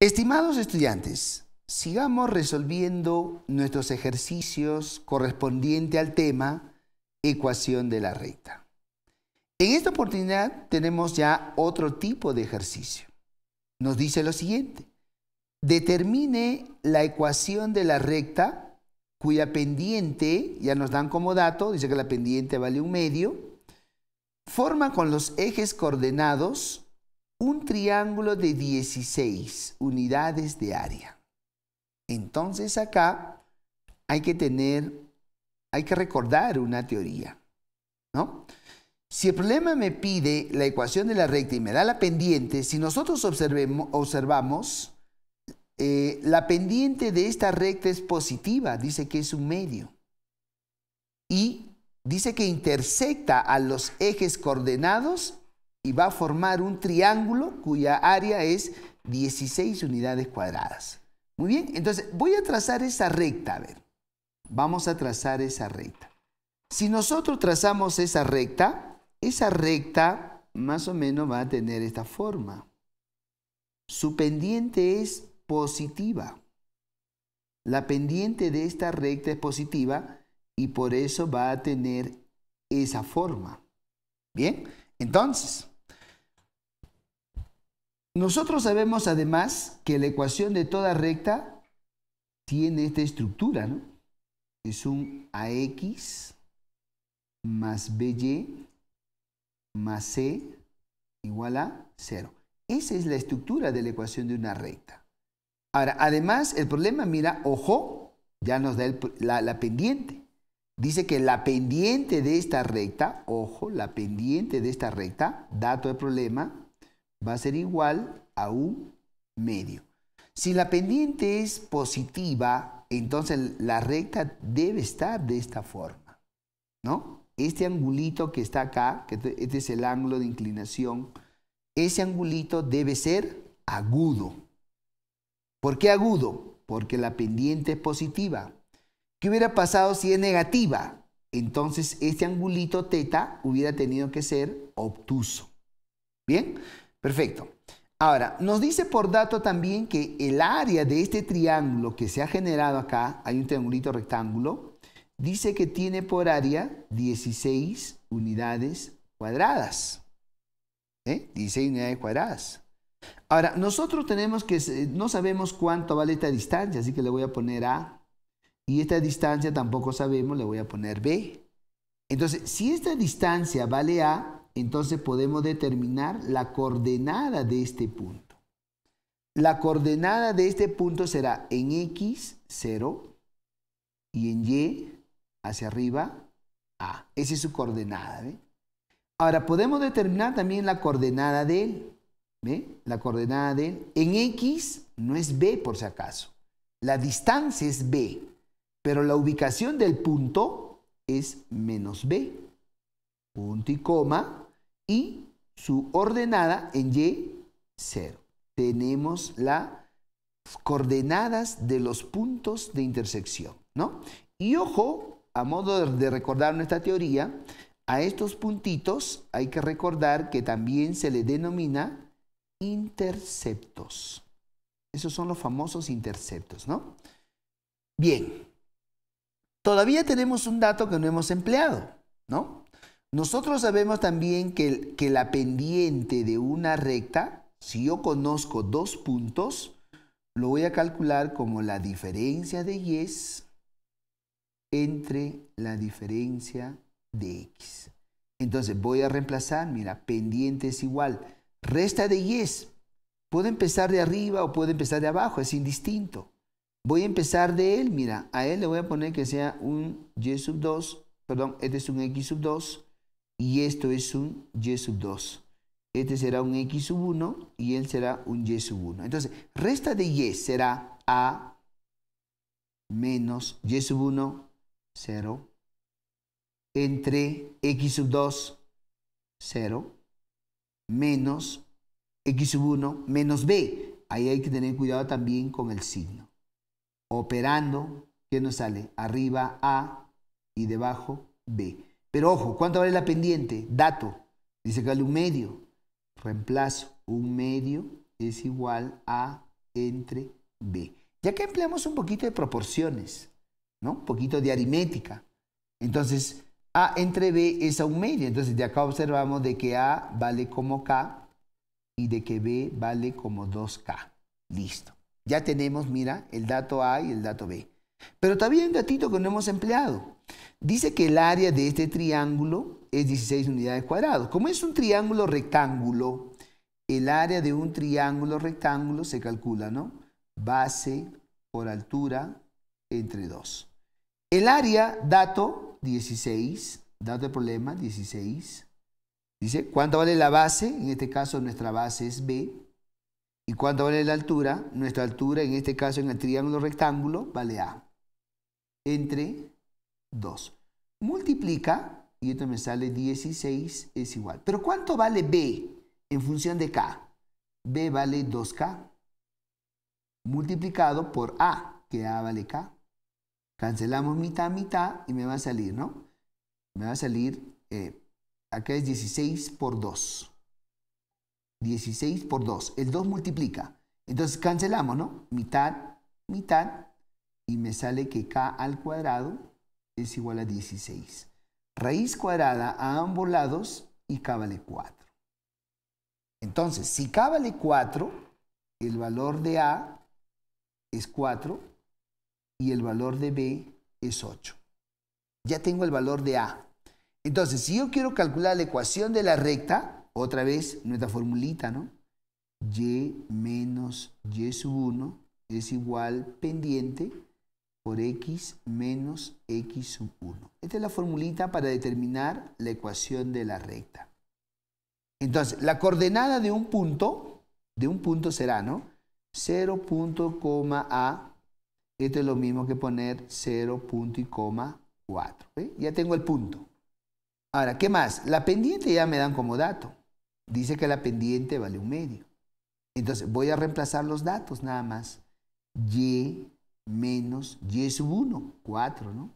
Estimados estudiantes, sigamos resolviendo nuestros ejercicios correspondiente al tema ecuación de la recta. En esta oportunidad tenemos ya otro tipo de ejercicio. Nos dice lo siguiente. Determine la ecuación de la recta cuya pendiente, ya nos dan como dato, dice que la pendiente vale un medio, forma con los ejes coordenados un triángulo de 16 unidades de área. Entonces acá hay que tener, hay que recordar una teoría, ¿no? Si el problema me pide la ecuación de la recta y me da la pendiente, si nosotros observamos, eh, la pendiente de esta recta es positiva, dice que es un medio. Y dice que intersecta a los ejes coordenados y va a formar un triángulo cuya área es 16 unidades cuadradas. Muy bien, entonces voy a trazar esa recta, a ver. Vamos a trazar esa recta. Si nosotros trazamos esa recta, esa recta más o menos va a tener esta forma. Su pendiente es positiva. La pendiente de esta recta es positiva y por eso va a tener esa forma. Bien, entonces, nosotros sabemos además que la ecuación de toda recta tiene esta estructura, ¿no? Es un AX más BY más C igual a cero. Esa es la estructura de la ecuación de una recta. Ahora, además, el problema, mira, ojo, ya nos da la pendiente. Dice que la pendiente de esta recta, ojo, la pendiente de esta recta, dato de problema, va a ser igual a un medio. Si la pendiente es positiva, entonces la recta debe estar de esta forma, ¿no? Este angulito que está acá, que este, este es el ángulo de inclinación, ese angulito debe ser agudo. ¿Por qué agudo? Porque la pendiente es positiva. ¿Qué hubiera pasado si es negativa? Entonces este angulito teta hubiera tenido que ser obtuso. ¿Bien? Perfecto. Ahora, nos dice por dato también que el área de este triángulo que se ha generado acá, hay un triangulito rectángulo, dice que tiene por área 16 unidades cuadradas. ¿Eh? 16 unidades cuadradas. Ahora, nosotros tenemos que, eh, no sabemos cuánto vale esta distancia, así que le voy a poner a y esta distancia tampoco sabemos, le voy a poner B. Entonces, si esta distancia vale A, entonces podemos determinar la coordenada de este punto. La coordenada de este punto será en X, 0, y en Y, hacia arriba, A. Esa es su coordenada. Ahora, podemos determinar también la coordenada de él. La coordenada de él. En X no es B, por si acaso. La distancia es B pero la ubicación del punto es menos B, punto y coma, y su ordenada en Y, 0. Tenemos las coordenadas de los puntos de intersección, ¿no? Y ojo, a modo de recordar nuestra teoría, a estos puntitos hay que recordar que también se le denomina interceptos. Esos son los famosos interceptos, ¿no? Bien, Todavía tenemos un dato que no hemos empleado, ¿no? Nosotros sabemos también que, la pendiente de una recta, si yo conozco dos puntos, lo voy a calcular como la diferencia de y entre la diferencia de x. Entonces voy a reemplazar, mira, pendiente es igual, resta de y. Puede empezar de arriba o puede empezar de abajo, es indistinto. Voy a empezar de él, mira, a él le voy a poner que sea un y sub 2, perdón, este es un x sub 2 y esto es un y sub 2. Este será un x sub 1 y él será un y sub 1. Entonces, resta de y será a menos y sub 1, 0, entre x sub 2, 0, menos x sub 1, menos b. Ahí hay que tener cuidado también con el signo operando, ¿qué nos sale? Arriba A y debajo B. Pero ojo, ¿cuánto vale la pendiente? Dato. Dice que vale un medio. Reemplazo. Un medio es igual a entre B. Ya que empleamos un poquito de proporciones, ¿no? Un poquito de aritmética. Entonces, A entre B es a un medio. Entonces, de acá observamos de que A vale como K y de que B vale como 2K. Listo. Ya tenemos, mira, el dato A y el dato B. Pero todavía hay un datito que no hemos empleado. Dice que el área de este triángulo es 16 unidades cuadradas. Como es un triángulo rectángulo, el área de un triángulo rectángulo se calcula, ¿no? Base por altura entre 2. El área, dato 16, dato de problema 16. Dice, ¿cuánto vale la base? En este caso nuestra base es B. ¿Y cuánto vale la altura? Nuestra altura, en este caso en el triángulo rectángulo, vale A. Entre 2. Multiplica, y esto me sale 16, es igual. Pero ¿cuánto vale B en función de K? B vale 2K. Multiplicado por A, que A vale K. Cancelamos mitad, mitad, y me va a salir, ¿no? Me va a salir, eh, acá es 16 por 2. 16 por 2. El 2 multiplica. Entonces cancelamos, ¿no? Mitad, mitad. Y me sale que k al cuadrado es igual a 16. Raíz cuadrada a ambos lados y k vale 4. Entonces, si k vale 4, el valor de a es 4 y el valor de b es 8. Ya tengo el valor de a. Entonces, si yo quiero calcular la ecuación de la recta, otra vez, nuestra formulita, ¿no? Y menos Y sub 1 es igual pendiente por X menos X sub 1. Esta es la formulita para determinar la ecuación de la recta. Entonces, la coordenada de un punto, de un punto será, ¿no? 0 punto coma A. Esto es lo mismo que poner 0 punto y coma 4. ¿eh? Ya tengo el punto. Ahora, ¿qué más? La pendiente ya me dan como dato. Dice que la pendiente vale un medio. Entonces voy a reemplazar los datos nada más. Y menos Y sub 1, 4, ¿no?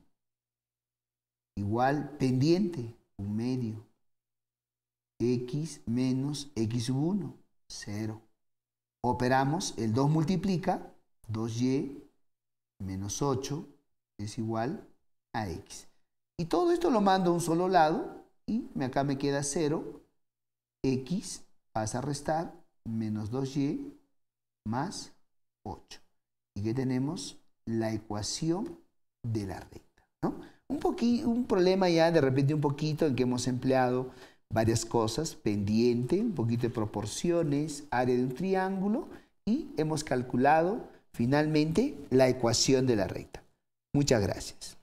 Igual pendiente, un medio. X menos X sub 1, 0. Operamos, el 2 multiplica, 2Y menos 8 es igual a X. Y todo esto lo mando a un solo lado y acá me queda 0 X pasa a restar menos 2Y más 8. Y que tenemos la ecuación de la recta. Un, un problema ya de repente un poquito en que hemos empleado varias cosas, pendiente, un poquito de proporciones, área de un triángulo y hemos calculado finalmente la ecuación de la recta. Muchas gracias.